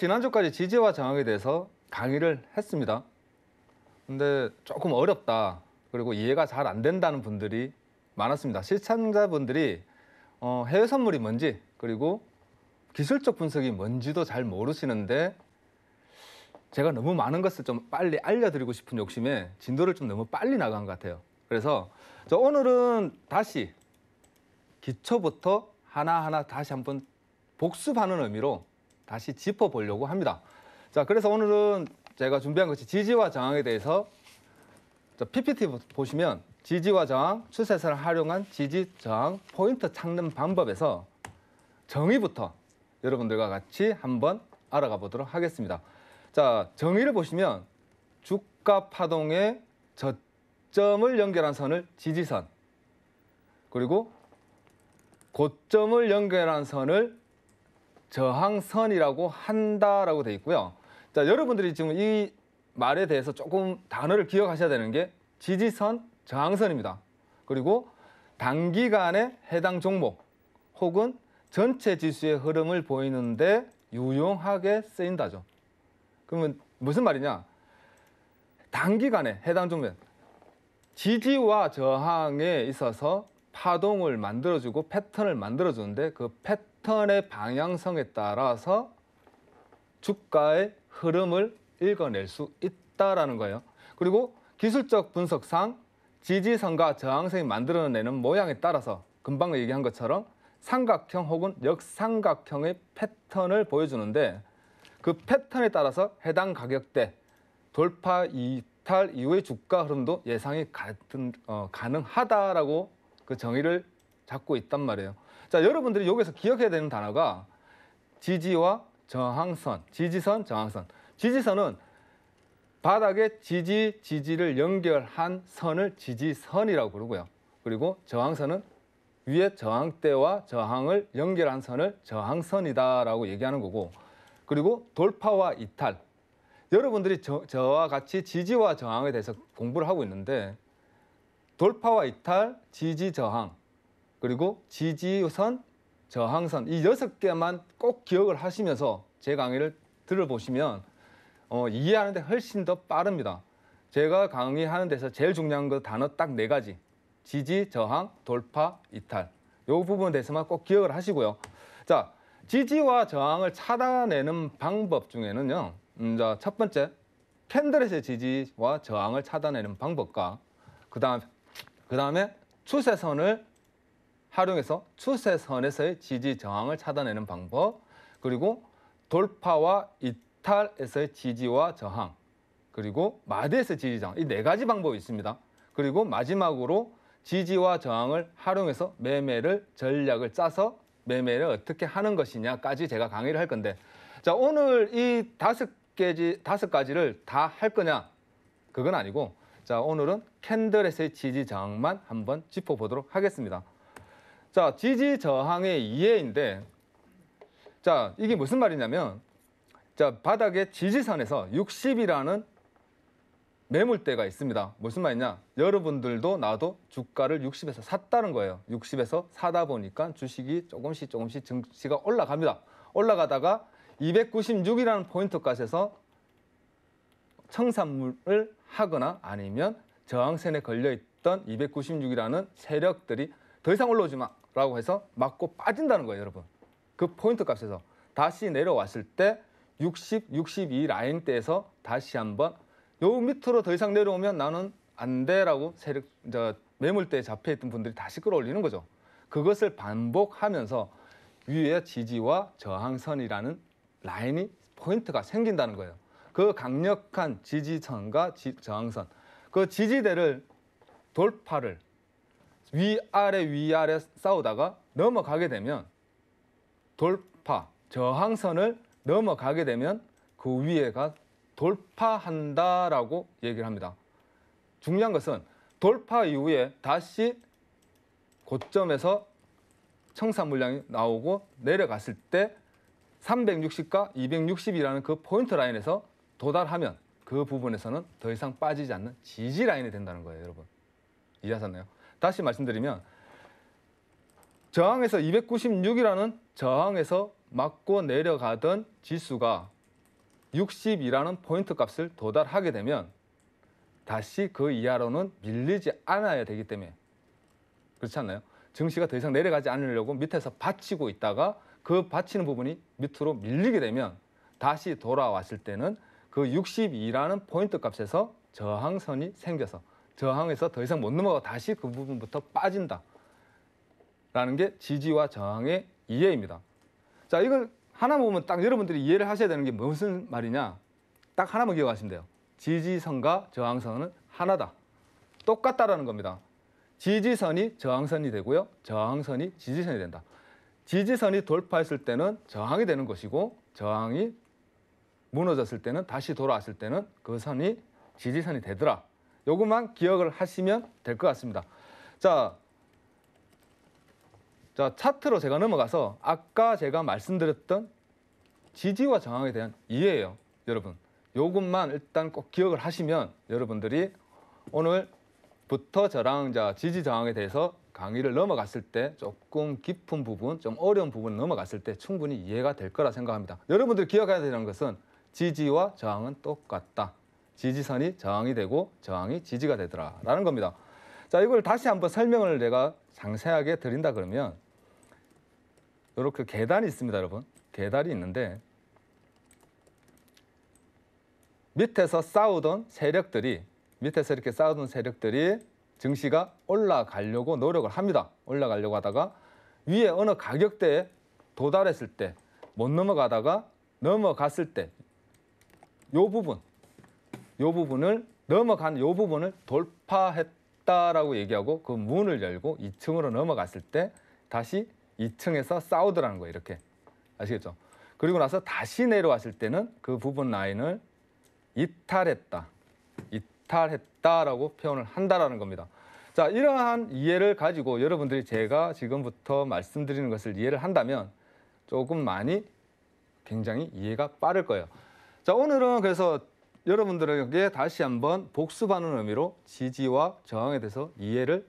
지난주까지 지지와 정학에 대해서 강의를 했습니다. 근데 조금 어렵다. 그리고 이해가 잘 안 된다는 분들이 많았습니다. 시청자분들이 어, 해외 선물이 뭔지 그리고 기술적 분석이 뭔지도 잘 모르시는데 제가 너무 많은 것을 좀 빨리 알려드리고 싶은 욕심에 진도를 좀 너무 빨리 나간 것 같아요. 그래서 저 오늘은 다시 기초부터 하나하나 다시 한번 복습하는 의미로 다시 짚어보려고 합니다. 자, 그래서 오늘은 제가 준비한 것이 지지와 저항에 대해서 PPT 보시면 지지와 저항, 추세선을 활용한 지지, 저항, 포인트 찾는 방법에서 정의부터 여러분들과 같이 한번 알아가 보도록 하겠습니다. 자, 정의를 보시면 주가 파동의 저점을 연결한 선을 지지선, 그리고 고점을 연결한 선을 저항선이라고 한다라고 돼 있고요. 자, 여러분들이 지금 이 말에 대해서 조금 단어를 기억하셔야 되는 게 지지선, 저항선입니다. 그리고 단기간에 해당 종목 혹은 전체 지수의 흐름을 보이는데 유용하게 쓰인다죠. 그러면 무슨 말이냐? 단기간에 해당 종목 지지와 저항에 있어서 파동을 만들어주고 패턴을 만들어주는데 그 패턴 패턴의 방향성에 따라서 주가의 흐름을 읽어낼 수 있다라는 거예요. 그리고 기술적 분석상 지지선과 저항선이 만들어내는 모양에 따라서 금방 얘기한 것처럼 삼각형 혹은 역삼각형의 패턴을 보여주는데 그 패턴에 따라서 해당 가격대 돌파 이탈 이후의 주가 흐름도 예상이 같 어, 가능하다라고 그 정의를 잡고 있단 말이에요. 자, 여러분들이 여기서 기억해야 되는 단어가 지지와 저항선, 지지선, 저항선. 지지선은 바닥에 지지, 지지를 연결한 선을 지지선이라고 부르고요. 그리고 저항선은 위에 저항대와 저항을 연결한 선을 저항선이다라고 얘기하는 거고 그리고 돌파와 이탈. 여러분들이 저, 저와 같이 지지와 저항에 대해서 공부를 하고 있는데 돌파와 이탈, 지지, 저항 그리고 지지선, 저항선 이 여섯 개만 꼭 기억을 하시면서 제 강의를 들어보시면 어, 이해하는 데 훨씬 더 빠릅니다. 제가 강의하는 데서 제일 중요한 거 그 단어 딱 네 가지. 지지, 저항, 돌파, 이탈. 요 부분에 대해서만 꼭 기억을 하시고요. 자, 지지와 저항을 찾아내는 방법 중에는요. 음, 자, 첫 번째, 캔들에서 지지와 저항을 찾아내는 방법과 그 다음, 그 다음에 추세선을 활용해서 추세선에서의 지지 저항을 찾아내는 방법, 그리고 돌파와 이탈에서의 지지와 저항, 그리고 마디에서 지지 저항 이 네 가지 방법이 있습니다. 그리고 마지막으로 지지와 저항을 활용해서 매매를 전략을 짜서 매매를 어떻게 하는 것이냐까지 제가 강의를 할 건데 자 오늘 이 다섯 개지 다섯 가지를 다 할 거냐 그건 아니고 자 오늘은 캔들에서의 지지 저항만 한번 짚어보도록 하겠습니다. 자, 지지 저항의 이해인데 자, 이게 무슨 말이냐면 자, 바닥에 지지선에서 60이라는 매물대가 있습니다. 무슨 말이냐? 여러분들도 나도 주가를 60에서 샀다는 거예요. 60에서 사다 보니까 주식이 조금씩 조금씩 증시가 올라갑니다. 올라가다가 296이라는 포인트까지 해서 청산물을 하거나 아니면 저항선에 걸려있던 296이라는 세력들이 더 이상 올라오지 마라고 해서 맞고 빠진다는 거예요, 여러분. 그 포인트 값에서 다시 내려왔을 때 60, 62 라인 때에서 다시 한번 요 밑으로 더 이상 내려오면 나는 안 돼라고 세력 저 매물대에 잡혀 있던 분들이 다시 끌어올리는 거죠. 그것을 반복하면서 위에 지지와 저항선이라는 라인이 포인트가 생긴다는 거예요. 그 강력한 지지선과 지, 저항선, 그 지지대를 돌파를 위아래 위아래 싸우다가 넘어가게 되면 돌파, 저항선을 넘어가게 되면 그 위에가 돌파한다라고 얘기를 합니다. 중요한 것은 돌파 이후에 다시 고점에서 청산 물량이 나오고 내려갔을 때 360과 260이라는 그 포인트 라인에서 도달하면 그 부분에서는 더 이상 빠지지 않는 지지 라인이 된다는 거예요, 여러분. 이해하셨나요? 다시 말씀드리면 저항에서 296이라는 저항에서 맞고 내려가던 지수가 60이라는 포인트 값을 도달하게 되면 다시 그 이하로는 밀리지 않아야 되기 때문에 그렇지 않나요? 증시가 더 이상 내려가지 않으려고 밑에서 받치고 있다가 그 받치는 부분이 밑으로 밀리게 되면 다시 돌아왔을 때는 그 62라는 포인트 값에서 저항선이 생겨서 저항에서 더 이상 못 넘어가 다시 그 부분부터 빠진다. 라는 게 지지와 저항의 이해입니다. 자, 이걸 하나 보면 딱 여러분들이 이해를 하셔야 되는 게 무슨 말이냐? 딱 하나만 기억하시면 돼요. 지지선과 저항선은 하나다. 똑같다라는 겁니다. 지지선이 저항선이 되고요. 저항선이 지지선이 된다. 지지선이 돌파했을 때는 저항이 되는 것이고 저항이 무너졌을 때는 다시 돌아왔을 때는 그 선이 지지선이 되더라. 요것만 기억을 하시면 될 것 같습니다. 자, 자 차트로 제가 넘어가서 아까 제가 말씀드렸던 지지와 저항에 대한 이해예요, 여러분. 요것만 일단 꼭 기억을 하시면 여러분들이 오늘부터 저랑 자 지지 저항에 대해서 강의를 넘어갔을 때 조금 깊은 부분, 좀 어려운 부분 넘어갔을 때 충분히 이해가 될 거라 생각합니다. 여러분들 기억해야 되는 것은 지지와 저항은 똑같다. 지지선이 저항이 되고 저항이 지지가 되더라라는 겁니다. 자, 이걸 다시 한번 설명을 내가 상세하게 드린다 그러면 이렇게 계단이 있습니다, 여러분. 계단이 있는데 밑에서 싸우던 세력들이 밑에서 이렇게 싸우던 세력들이 증시가 올라가려고 노력을 합니다. 올라가려고 하다가 위에 어느 가격대에 도달했을 때 못 넘어가다가 넘어갔을 때요 부분 요 부분을 넘어간 요 부분을 돌파했다라고 얘기하고 그 문을 열고 2층으로 넘어갔을 때 다시 2층에서 싸우더라는 거예요. 이렇게 아시겠죠? 그리고 나서 다시 내려왔을 때는 그 부분 라인을 이탈했다, 이탈했다라고 표현을 한다라는 겁니다. 자, 이러한 이해를 가지고 여러분들이 제가 지금부터 말씀드리는 것을 이해를 한다면 조금 많이 굉장히 이해가 빠를 거예요. 자, 오늘은 그래서 여러분들에게 다시 한번 복습하는 의미로 지지와 저항에 대해서 이해를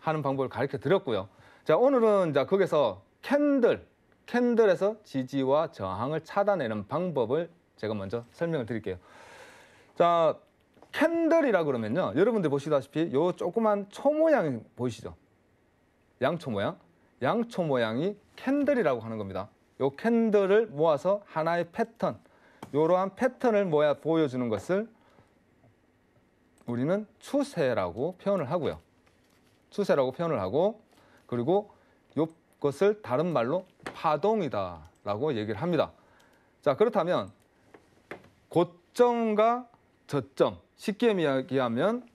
하는 방법을 가르쳐 드렸고요. 자, 오늘은 자, 거기서 캔들, 캔들에서 지지와 저항을 찾아내는 방법을 제가 먼저 설명을 드릴게요. 자, 캔들이라 그러면요. 여러분들 보시다시피 요 조그만 초 모양 보이시죠? 양초 모양. 양초 모양이 캔들이라고 하는 겁니다. 요 캔들을 모아서 하나의 패턴, 이러한 패턴을 뭐야 보여주는 것을 우리는 추세라고 표현을 하고요. 추세라고 표현을 하고 그리고 이것을 다른 말로 파동이다라고 얘기를 합니다. 자 그렇다면 고점과 저점 쉽게 이야기하면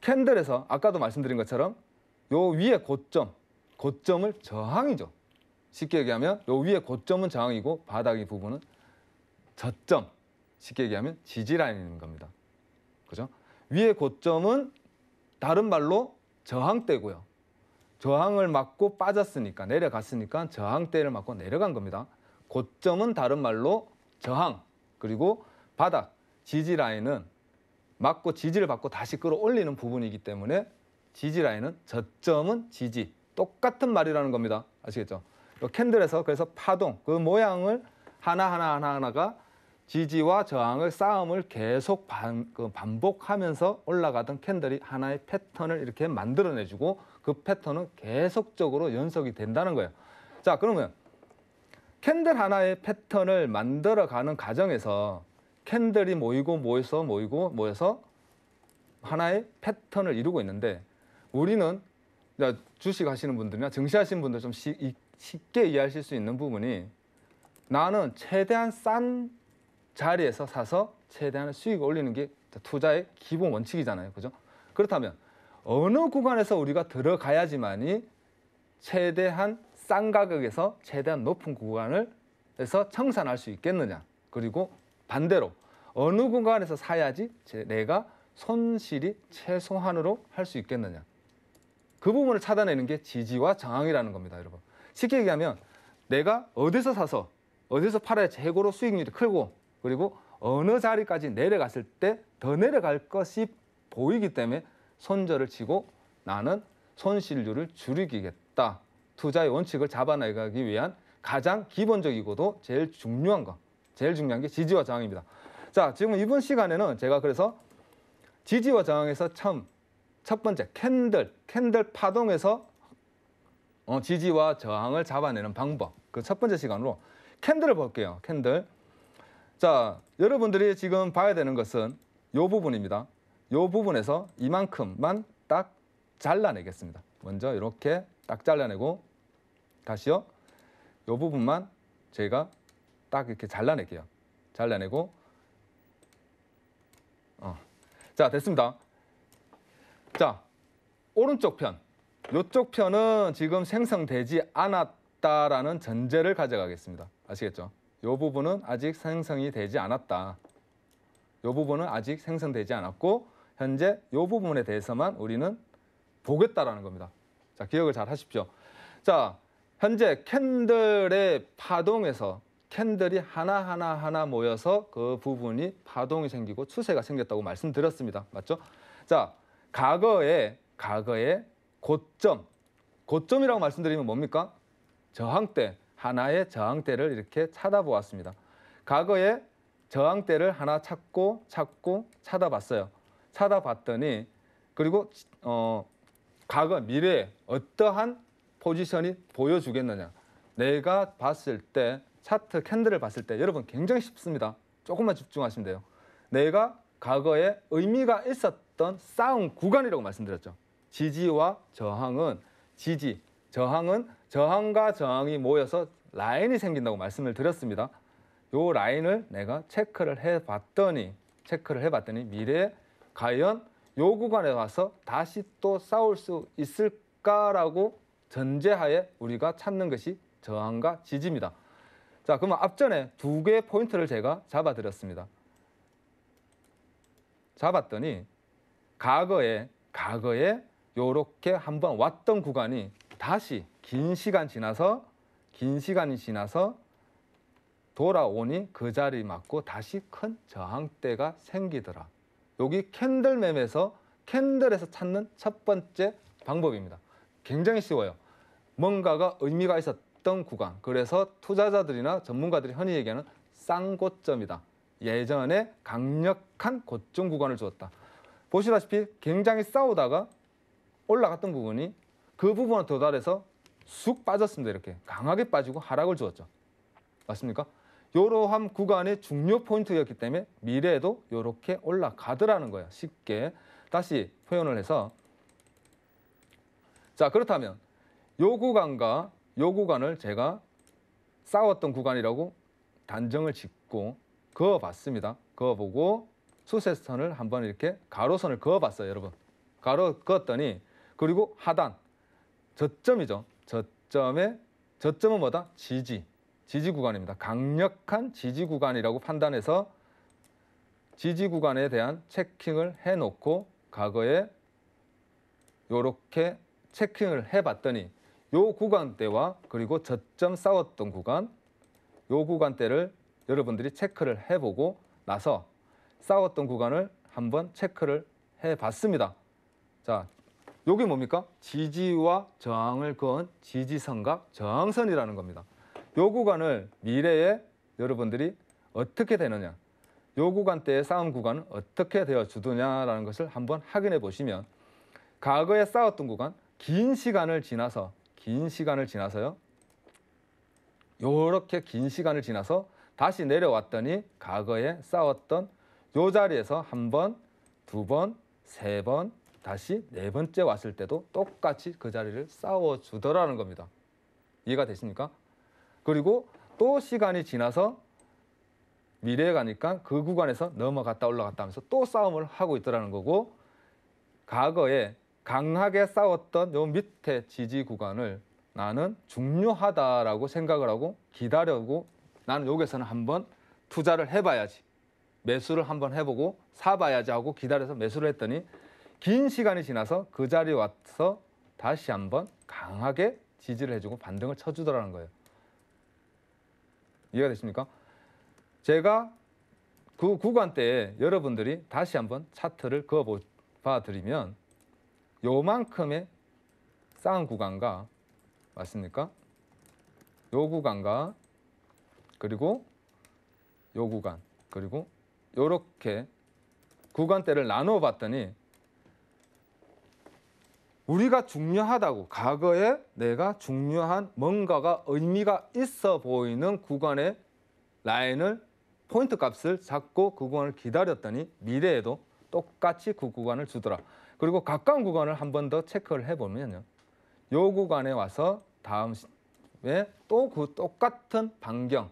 캔들에서 아까도 말씀드린 것처럼 요 위에 고점 고점을 저항이죠. 쉽게 얘기하면 요 위에 고점은 저항이고 바닥이 부분은 저점, 쉽게 얘기하면 지지라인인 겁니다. 그죠? 위의 고점은 다른 말로 저항대고요. 저항을 맞고 빠졌으니까 내려갔으니까 저항대를 맞고 내려간 겁니다. 고점은 다른 말로 저항 그리고 바닥 지지 라인은 맞고 지지를 받고 다시 끌어올리는 부분이기 때문에 지지 라인은 저점은 지지 똑같은 말이라는 겁니다. 아시겠죠? 캔들에서 그래서 파동 그 모양을 하나 하나 하나 하나가 지지와 저항의 싸움을 계속 반, 그 복하면서 올라가던 캔들이 하나의 패턴을 이렇게 만들어내주고 그 패턴은 계속적으로 연속이 된다는 거예요. 자, 그러면 캔들 하나의 패턴을 만들어가는 과정에서 캔들이 모이고 모여서 모이고 모여서 하나의 패턴을 이루고 있는데 우리는 주식 하시는 분들이나 증시 하시는 분들 좀 쉽게 이해하실 수 있는 부분이 나는 최대한 싼 자리에서 사서 최대한 수익을 올리는 게 투자의 기본 원칙이잖아요. 그죠? 그렇다면 어느 구간에서 우리가 들어가야지만이 최대한 싼 가격에서 최대한 높은 구간을 해서 청산할 수 있겠느냐. 그리고 반대로 어느 구간에서 사야지 내가 손실이 최소한으로 할 수 있겠느냐. 그 부분을 찾아내는 게 지지와 저항이라는 겁니다, 여러분. 쉽게 얘기하면 내가 어디서 사서 어디서 팔아야 최고로 수익률이 크고 그리고 어느 자리까지 내려갔을 때 더 내려갈 것이 보이기 때문에 손절을 치고 나는 손실률을 줄이겠다. 투자의 원칙을 잡아내기 위한 가장 기본적이고도 제일 중요한 거, 제일 중요한 게 지지와 저항입니다. 자, 지금 이번 시간에는 제가 그래서 지지와 저항에서 처음 첫 번째 캔들, 캔들 파동에서 어, 지지와 저항을 잡아내는 방법. 그 첫 번째 시간으로 캔들을 볼게요. 캔들. 자, 여러분들이 지금 봐야 되는 것은 이 부분입니다. 이 부분에서 이만큼만 딱 잘라내겠습니다. 먼저 이렇게 딱 잘라내고 다시요. 이 부분만 제가 딱 이렇게 잘라낼게요. 잘라내고 어. 자, 됐습니다. 자, 오른쪽 편. 이쪽 편은 지금 생성되지 않았다라는 전제를 가져가겠습니다. 아시겠죠? 이 부분은 아직 생성이 되지 않았다. 이 부분은 아직 생성되지 않았고 현재 이 부분에 대해서만 우리는 보겠다라는 겁니다. 자, 기억을 잘 하십시오. 자, 현재 캔들의 파동에서 캔들이 하나하나 하나 모여서 그 부분이 파동이 생기고 추세가 생겼다고 말씀드렸습니다. 맞죠? 자, 과거에 과거에 고점 고점이라고 말씀드리면 뭡니까? 저항때 하나의 저항대를 이렇게 찾아보았습니다. 과거에 저항대를 하나 찾고 찾고 찾아봤어요. 찾아봤더니 그리고 어, 과거 미래에 어떠한 포지션이 보여주겠느냐. 내가 봤을 때 차트 캔들을 봤을 때 여러분 굉장히 쉽습니다. 조금만 집중하시면 돼요. 내가 과거에 의미가 있었던 싸움 구간이라고 말씀드렸죠. 지지와 저항은 지지, 저항은 저항과 저항이 모여서 라인이 생긴다고 말씀을 드렸습니다. 요 라인을 내가 체크를 해봤더니 체크를 해봤더니 미래에 과연 요 구간에 와서 다시 또 싸울 수 있을까라고 전제하에 우리가 찾는 것이 저항과 지지입니다. 자, 그러면 앞전에 두 개의 포인트를 제가 잡아드렸습니다. 잡았더니 과거에 과거에 요렇게 한번 왔던 구간이 다시 긴 시간 지나서 긴 시간이 지나서 돌아오니 그 자리 맞고 다시 큰 저항대가 생기더라. 여기 캔들 맴에서 캔들에서 찾는 첫 번째 방법입니다. 굉장히 쉬워요. 뭔가가 의미가 있었던 구간. 그래서 투자자들이나 전문가들이 흔히 얘기하는 쌍고점이다. 예전에 강력한 고점 구간을 주었다. 보시다시피 굉장히 싸우다가 올라갔던 부분이 그 부분에 도달해서 쑥 빠졌습니다. 이렇게 강하게 빠지고 하락을 주었죠. 맞습니까? 이러한 구간의 중요 포인트였기 때문에 미래에도 이렇게 올라가더라는 거예요. 쉽게 다시 표현을 해서 자 그렇다면 요 구간과 요 구간을 제가 싸웠던 구간이라고 단정을 짓고 그어봤습니다. 그어보고 수세선을 한번 이렇게 가로선을 그어봤어요. 여러분 가로 그었더니 그리고 하단 저점이죠. 저점의 저점은 뭐다? 지지. 지지 구간입니다. 강력한 지지 구간이라고 판단해서 지지 구간에 대한 체킹을 해놓고 과거에 이렇게 체킹을 해봤더니 요 구간대와 그리고 저점 싸웠던 구간 요 구간대를 여러분들이 체크를 해보고 나서 싸웠던 구간을 한번 체크를 해봤습니다. 자, 이게 뭡니까? 지지와 저항을 그은 지지선각 저항선이라는 겁니다. 요 구간을 미래에 여러분들이 어떻게 되느냐 요 구간 때의 싸움 구간은 어떻게 되어 주느냐라는 것을 한번 확인해 보시면 과거에 싸웠던 구간 긴 시간을 지나서 긴 시간을 지나서요 요렇게 긴 시간을 지나서 다시 내려왔더니 과거에 싸웠던 요 자리에서 한 번, 두 번, 세 번, 다시 네 번째 왔을 때도 똑같이 그 자리를 싸워주더라는 겁니다. 이해가 되십니까? 그리고 또 시간이 지나서 미래에 가니까 그 구간에서 넘어갔다 올라갔다 하면서 또 싸움을 하고 있더라는 거고 과거에 강하게 싸웠던 요 밑에 지지 구간을 나는 중요하다라고 생각을 하고 기다려고 나는 여기서는 한번 투자를 해봐야지 매수를 한번 해보고 사봐야지 하고 기다려서 매수를 했더니 긴 시간이 지나서 그 자리에 와서 다시 한번 강하게 지지를 해주고 반등을 쳐주더라는 거예요. 이해가 되십니까? 제가 그구간때 여러분들이 다시 한번 차트를 그어봐 드리면 요만큼의 쌍 구간과 맞습니까? 요 구간과 그리고 요 구간 그리고 요렇게 구간대를 나눠 봤더니 우리가 중요하다고 과거에 내가 중요한 뭔가가 의미가 있어 보이는 구간의 라인을 포인트 값을 잡고 그 구간을 기다렸더니 미래에도 똑같이 그 구간을 주더라. 그리고 가까운 구간을 한 번 더 체크를 해보면요. 요 구간에 와서 다음에 또 그 똑같은 반경.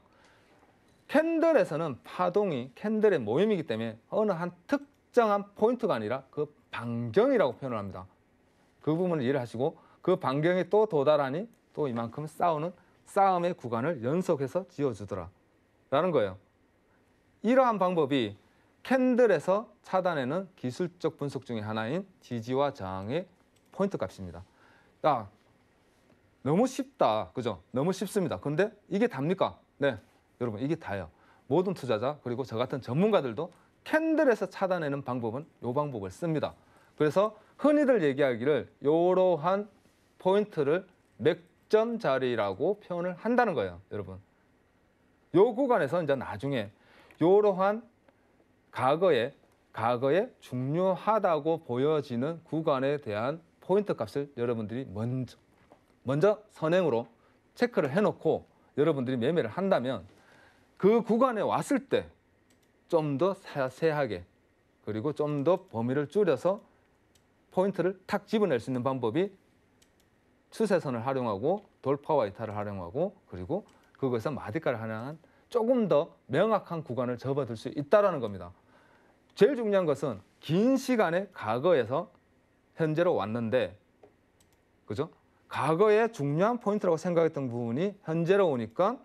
캔들에서는 파동이 캔들의 모임이기 때문에 어느 한 특정한 포인트가 아니라 그 반경이라고 표현을 합니다. 그 부분을 이해를 하시고 그 반경에 또 도달하니 또 이만큼 싸우는 싸움의 구간을 연속해서 지어주더라 라는 거예요. 이러한 방법이 캔들에서 차단해는 기술적 분석 중의 하나인 지지와 저항의 포인트 값입니다. 야, 너무 쉽다. 그죠? 너무 쉽습니다. 근데 이게 답니까? 네, 여러분 이게 다예요. 모든 투자자 그리고 저 같은 전문가들도 캔들에서 차단하는 방법은 이 방법을 씁니다. 그래서 흔히들 얘기하기를 이러한 포인트를 맥점 자리라고 표현을 한다는 거예요, 여러분. 요 구간에서 이제 나중에 이러한 과거에 과거에 중요하다고 보여지는 구간에 대한 포인트 값을 여러분들이 먼저 먼저 선행으로 체크를 해놓고 여러분들이 매매를 한다면 그 구간에 왔을 때 좀 더 세세하게 그리고 좀 더 범위를 줄여서 포인트를 탁 집어낼 수 있는 방법이 추세선을 활용하고 돌파와 이탈을 활용하고 그리고 그것에서 마디가를 하는 조금 더 명확한 구간을 접어들 수 있다는 겁니다. 제일 중요한 것은 긴 시간의 과거에서 현재로 왔는데 그죠? 과거의 중요한 포인트라고 생각했던 부분이 현재로 오니까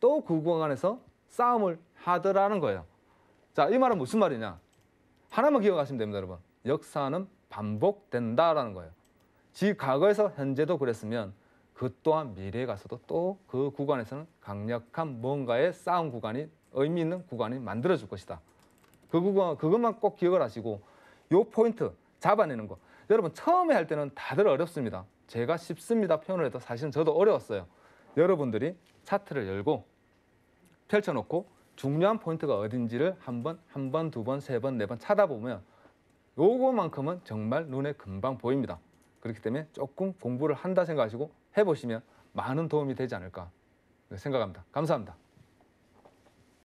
또 그 구간에서 싸움을 하더라는 거예요. 자, 이 말은 무슨 말이냐? 하나만 기억하시면 됩니다, 여러분. 역사는 반복된다라는 거예요. 지 과거에서 현재도 그랬으면 그 또한 미래에 가서도 또 그 구간에서는 강력한 뭔가의 싸움 구간이 의미 있는 구간이 만들어질 것이다. 그 구간 그것만 꼭 기억을 하시고 요 포인트 잡아내는 거. 여러분 처음에 할 때는 다들 어렵습니다. 제가 쉽습니다 표현을 해도 사실은 저도 어려웠어요. 여러분들이 차트를 열고 펼쳐놓고 중요한 포인트가 어딘지를 한 번, 한 번, 두 번, 세 번, 네 번 찾아보면 요거만큼은 정말 눈에 금방 보입니다. 그렇기 때문에 조금 공부를 한다 생각하시고 해보시면 많은 도움이 되지 않을까 생각합니다. 감사합니다.